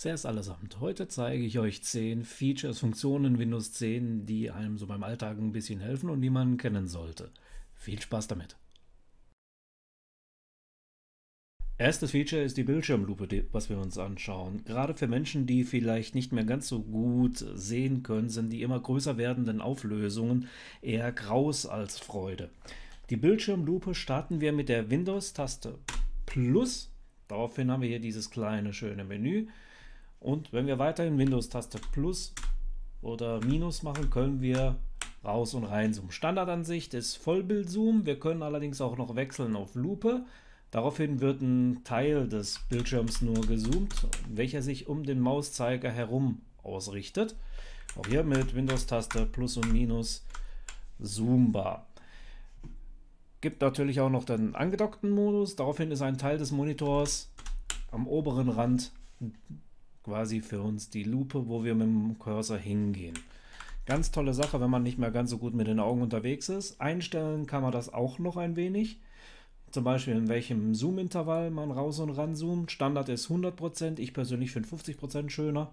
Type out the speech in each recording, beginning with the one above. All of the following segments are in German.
Servus allesamt. Heute zeige ich euch 10 Features, Funktionen in Windows 10, die einem so beim Alltag ein bisschen helfen und die man kennen sollte. Viel Spaß damit! Erstes Feature ist die Bildschirmlupe, was wir uns anschauen. Gerade für Menschen, die vielleicht nicht mehr ganz so gut sehen können, sind die immer größer werdenden Auflösungen eher Graus als Freude. Die Bildschirmlupe starten wir mit der Windows-Taste Plus. Daraufhin haben wir hier dieses kleine schöne Menü. Und wenn wir weiterhin Windows-Taste Plus oder Minus machen, können wir raus und rein zoomen. Standardansicht ist Vollbildzoom. Wir können allerdings auch noch wechseln auf Lupe. Daraufhin wird ein Teil des Bildschirms nur gezoomt, welcher sich um den Mauszeiger herum ausrichtet. Auch hier mit Windows-Taste Plus und Minus zoombar. Gibt natürlich auch noch den angedockten Modus. Daraufhin ist ein Teil des Monitors am oberen Rand quasi für uns die Lupe, wo wir mit dem Cursor hingehen. Ganz tolle Sache, wenn man nicht mehr ganz so gut mit den Augen unterwegs ist. Einstellen kann man das auch noch ein wenig. Zum Beispiel in welchem Zoom-Intervall man raus und ran zoomt. Standard ist 100%, ich persönlich finde 50% schöner.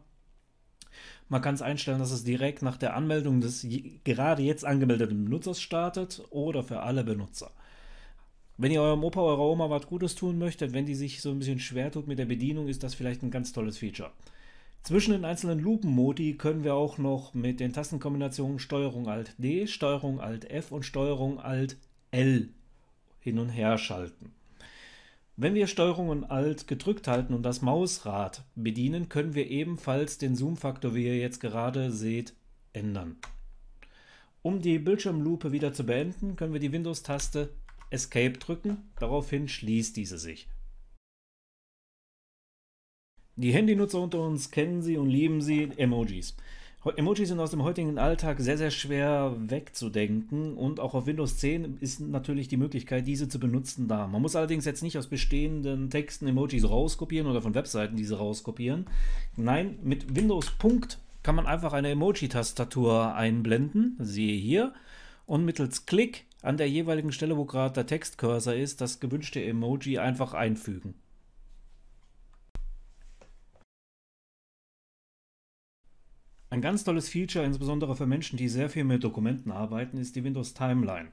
Man kann es einstellen, dass es direkt nach der Anmeldung des gerade jetzt angemeldeten Benutzers startet oder für alle Benutzer. Wenn ihr eurem Opa, eurer Oma was Gutes tun möchtet, wenn die sich so ein bisschen schwer tut mit der Bedienung, ist das vielleicht ein ganz tolles Feature. Zwischen den einzelnen Lupenmodi können wir auch noch mit den Tastenkombinationen Steuerung Alt D, Steuerung Alt F und Steuerung Alt L hin und her schalten. Wenn wir Steuerung und Alt gedrückt halten und das Mausrad bedienen, können wir ebenfalls den Zoom-Faktor, wie ihr jetzt gerade seht, ändern. Um die Bildschirmlupe wieder zu beenden, können wir die Windows-Taste Escape drücken, daraufhin schließt diese sich. Die Handynutzer unter uns kennen sie und lieben sie, Emojis. Emojis sind aus dem heutigen Alltag sehr, sehr schwer wegzudenken und auch auf Windows 10 ist natürlich die Möglichkeit, diese zu benutzen da. Man muss allerdings jetzt nicht aus bestehenden Texten Emojis rauskopieren oder von Webseiten diese rauskopieren. Nein, mit Windows Punkt kann man einfach eine Emoji-Tastatur einblenden, siehe hier, und mittels Klick an der jeweiligen Stelle, wo gerade der Textcursor ist, das gewünschte Emoji einfach einfügen. Ein ganz tolles Feature, insbesondere für Menschen, die sehr viel mit Dokumenten arbeiten, ist die Windows Timeline.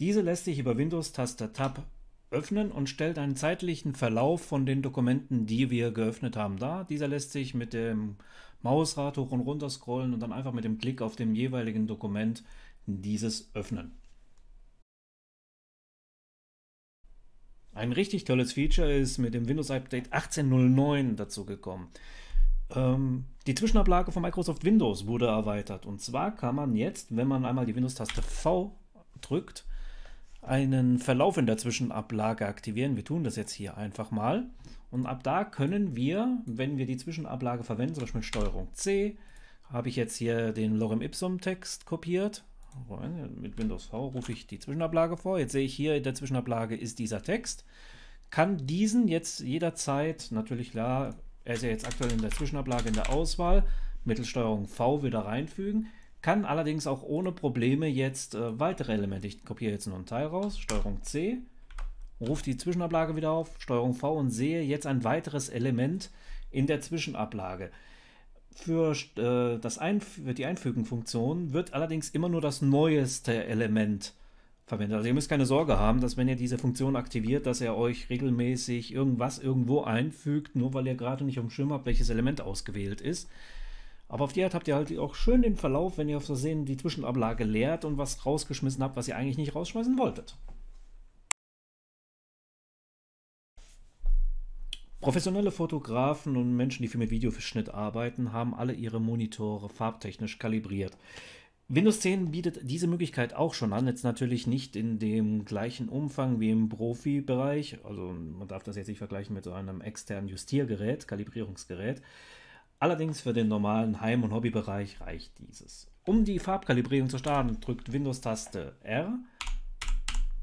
Diese lässt sich über Windows-Taste Tab öffnen und stellt einen zeitlichen Verlauf von den Dokumenten, die wir geöffnet haben, dar. Dieser lässt sich mit dem Mausrad hoch und runter scrollen und dann einfach mit dem Klick auf dem jeweiligen Dokument dieses öffnen. Ein richtig tolles Feature ist mit dem Windows Update 18.09 dazu gekommen. Ähm, die Zwischenablage von Microsoft Windows wurde erweitert. Und zwar kann man jetzt, wenn man einmal die Windows-Taste V drückt, einen Verlauf in der Zwischenablage aktivieren. Wir tun das jetzt hier einfach mal. Und ab da können wir, wenn wir die Zwischenablage verwenden, zum Beispiel mit STRG C, habe ich jetzt hier den Lorem Ipsum Text kopiert rein. Äh, mit Windows V rufe ich die Zwischenablage vor. Jetzt sehe ich hier, in der Zwischenablage ist dieser Text. Kann diesen jetzt jederzeit, natürlich klar, er ist ja jetzt aktuell in der Zwischenablage in der Auswahl, mittels Steuerung V wieder reinfügen. Kann allerdings auch ohne Probleme jetzt äh, weitere Elemente, ich kopiere jetzt nur einen Teil raus, Steuerung C, rufe die Zwischenablage wieder auf, Steuerung V und sehe jetzt ein weiteres Element in der Zwischenablage für, äh, das Einf für die Einfügen-Funktion wird allerdings immer nur das neueste Element verwendet. Also ihr müsst keine Sorge haben, dass wenn ihr diese Funktion aktiviert, dass er euch regelmäßig irgendwas irgendwo einfügt, nur weil ihr gerade nicht auf dem Schirm habt, welches Element ausgewählt ist. Aber auf die Art habt ihr halt auch schön den Verlauf, wenn ihr auf Versehen die Zwischenablage leert und was rausgeschmissen habt, was ihr eigentlich nicht rausschmeißen wolltet. Professionelle Fotografen und Menschen, die viel mit Videoschnitt arbeiten, haben alle ihre Monitore farbtechnisch kalibriert. Windows 10 bietet diese Möglichkeit auch schon an, jetzt natürlich nicht in dem gleichen Umfang wie im Profibereich, also man darf das jetzt nicht vergleichen mit so einem externen Justiergerät, Kalibrierungsgerät. Allerdings für den normalen Heim- und Hobbybereich reicht dieses. Um die Farbkalibrierung zu starten, drückt Windows-Taste R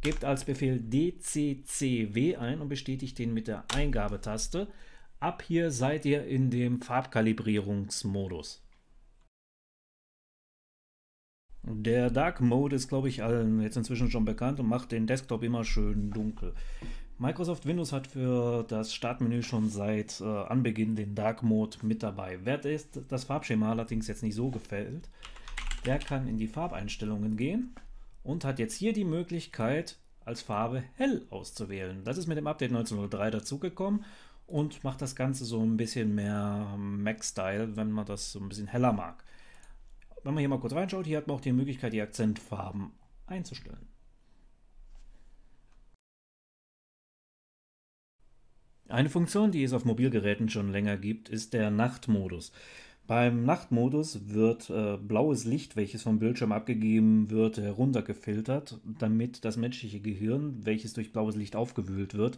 Gebt als Befehl DCCW ein und bestätigt den mit der Eingabetaste. Ab hier seid ihr in dem Farbkalibrierungsmodus. Der Dark Mode ist, glaube ich, allen jetzt inzwischen schon bekannt und macht den Desktop immer schön dunkel. Microsoft Windows hat für das Startmenü schon seit äh, Anbeginn den Dark Mode mit dabei. Wert ist, das Farbschema allerdings jetzt nicht so gefällt. Der kann in die Farbeinstellungen gehen und hat jetzt hier die Möglichkeit, als Farbe hell auszuwählen. Das ist mit dem Update 1903 dazugekommen und macht das Ganze so ein bisschen mehr ähm, Mac-Style, wenn man das so ein bisschen heller mag. Wenn man hier mal kurz reinschaut, hier hat man auch die Möglichkeit, die Akzentfarben einzustellen. Eine Funktion, die es auf Mobilgeräten schon länger gibt, ist der Nachtmodus. Beim Nachtmodus wird äh, blaues Licht, welches vom Bildschirm abgegeben wird, heruntergefiltert, damit das menschliche Gehirn, welches durch blaues Licht aufgewühlt wird,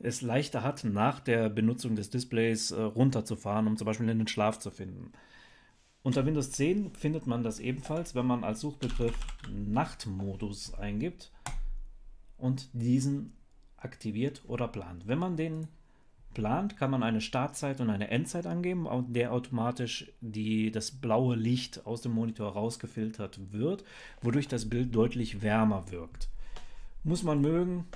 es leichter hat, nach der Benutzung des Displays äh, runterzufahren, um zum Beispiel in den Schlaf zu finden. Unter Windows 10 findet man das ebenfalls, wenn man als Suchbegriff Nachtmodus eingibt und diesen aktiviert oder plant. Wenn man den plant, kann man eine Startzeit und eine Endzeit angeben, der automatisch die, das blaue Licht aus dem Monitor rausgefiltert wird, wodurch das Bild deutlich wärmer wirkt. Muss man mögen,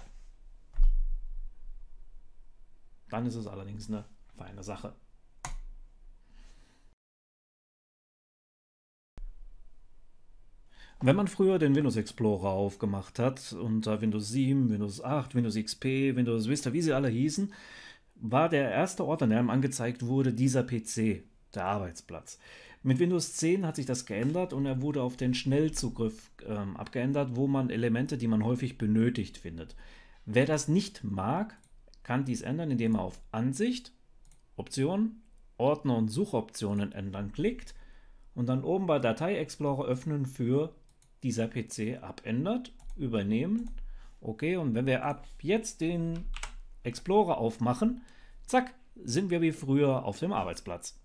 dann ist es allerdings eine feine Sache. Wenn man früher den Windows Explorer aufgemacht hat, unter Windows 7, Windows 8, Windows XP, Windows Vista, wie sie alle hießen, war der erste Ort, an dem angezeigt wurde, dieser PC, der Arbeitsplatz. Mit Windows 10 hat sich das geändert und er wurde auf den Schnellzugriff ähm, abgeändert, wo man Elemente, die man häufig benötigt, findet. Wer das nicht mag, kann dies ändern, indem er auf Ansicht, Optionen, Ordner und Suchoptionen ändern klickt und dann oben bei Datei Explorer öffnen für dieser PC abändert, übernehmen. Okay, und wenn wir ab jetzt den Explorer aufmachen, zack, sind wir wie früher auf dem Arbeitsplatz.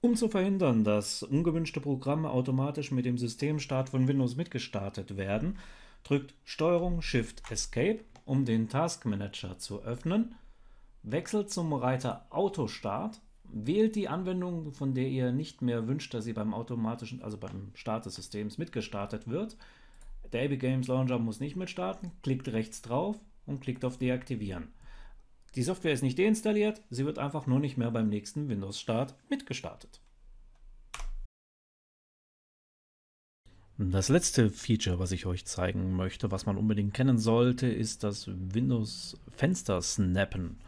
Um zu verhindern, dass ungewünschte Programme automatisch mit dem Systemstart von Windows mitgestartet werden, drückt STRG Shift Escape, um den Task Manager zu öffnen, wechselt zum Reiter Autostart, wählt die Anwendung, von der ihr nicht mehr wünscht, dass sie beim automatischen, also beim Start des Systems mitgestartet wird, Derby Games Launcher muss nicht mit starten, klickt rechts drauf und klickt auf Deaktivieren. Die Software ist nicht deinstalliert, sie wird einfach nur nicht mehr beim nächsten Windows-Start mitgestartet. Das letzte Feature, was ich euch zeigen möchte, was man unbedingt kennen sollte, ist das Windows Fenster Snappen.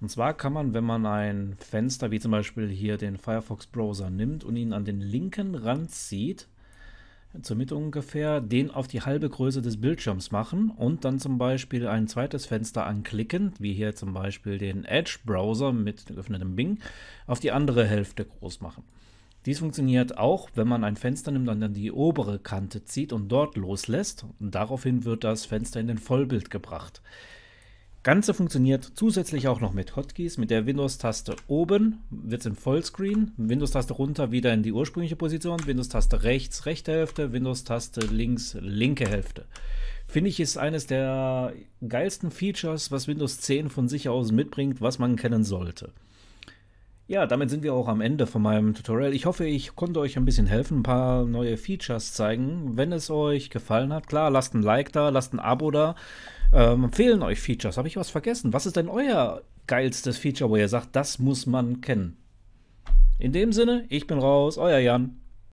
Und zwar kann man, wenn man ein Fenster wie zum Beispiel hier den Firefox Browser nimmt und ihn an den linken Rand zieht, zur Mitte ungefähr, den auf die halbe Größe des Bildschirms machen und dann zum Beispiel ein zweites Fenster anklicken, wie hier zum Beispiel den Edge-Browser mit geöffnetem Bing, auf die andere Hälfte groß machen. Dies funktioniert auch, wenn man ein Fenster nimmt und dann die obere Kante zieht und dort loslässt. Und daraufhin wird das Fenster in den Vollbild gebracht. Ganze funktioniert zusätzlich auch noch mit Hotkeys. Mit der Windows-Taste oben wird es im Vollscreen, Windows-Taste runter wieder in die ursprüngliche Position, Windows-Taste rechts, rechte Hälfte, Windows-Taste links, linke Hälfte. Finde ich ist eines der geilsten Features, was Windows 10 von sich aus mitbringt, was man kennen sollte. Ja, damit sind wir auch am Ende von meinem Tutorial. Ich hoffe, ich konnte euch ein bisschen helfen, ein paar neue Features zeigen. Wenn es euch gefallen hat, klar, lasst ein Like da, lasst ein Abo da. Ähm, fehlen euch Features? Habe ich was vergessen? Was ist denn euer geilstes Feature, wo ihr sagt, das muss man kennen? In dem Sinne, ich bin raus, euer Jan.